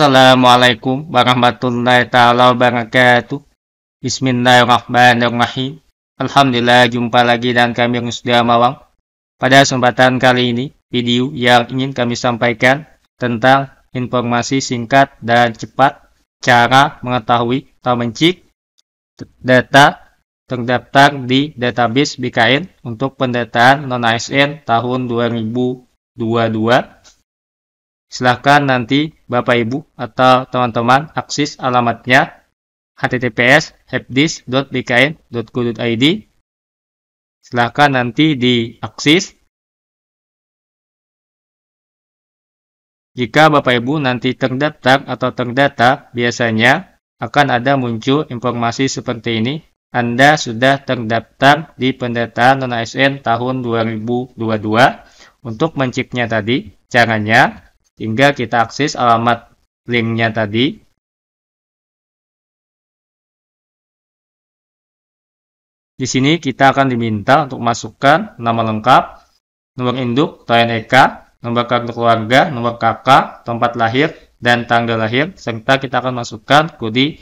Assalamualaikum warahmatullahi taala wabarakatuh. Bismillahirrahmanirrahim. Alhamdulillah jumpa lagi dan kami sudah Mawang. Pada kesempatan kali ini, video yang ingin kami sampaikan tentang informasi singkat dan cepat cara mengetahui atau mencik data terdaftar di database BKN untuk pendataan non-ASN tahun 2022 silahkan nanti Bapak Ibu atau teman-teman akses alamatnya https helpdesk.bkn.go.id silahkan nanti diakses jika Bapak Ibu nanti terdaftar atau terdata biasanya akan ada muncul informasi seperti ini anda sudah terdaftar di pendataan non ASN tahun 2022 untuk menciknya tadi caranya hingga kita akses alamat linknya tadi. Di sini kita akan diminta untuk masukkan nama lengkap, nomor induk atau nomor kartu keluarga, nomor KK, tempat lahir, dan tanggal lahir, serta kita akan masukkan kode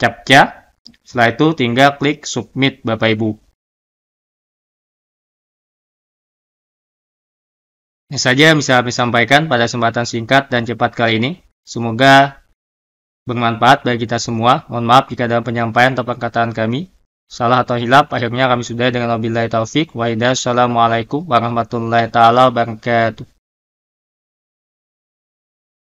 CAPTCHA. Setelah itu tinggal klik submit Bapak Ibu. Ini saja yang bisa kami sampaikan pada kesempatan singkat dan cepat kali ini. Semoga bermanfaat bagi kita semua. Mohon maaf jika dalam penyampaian atau perkataan kami salah atau hilap. Akhirnya kami sudah dengan wabillahi taufik. Waidah. Assalamualaikum warahmatullahi taala wabarakatuh.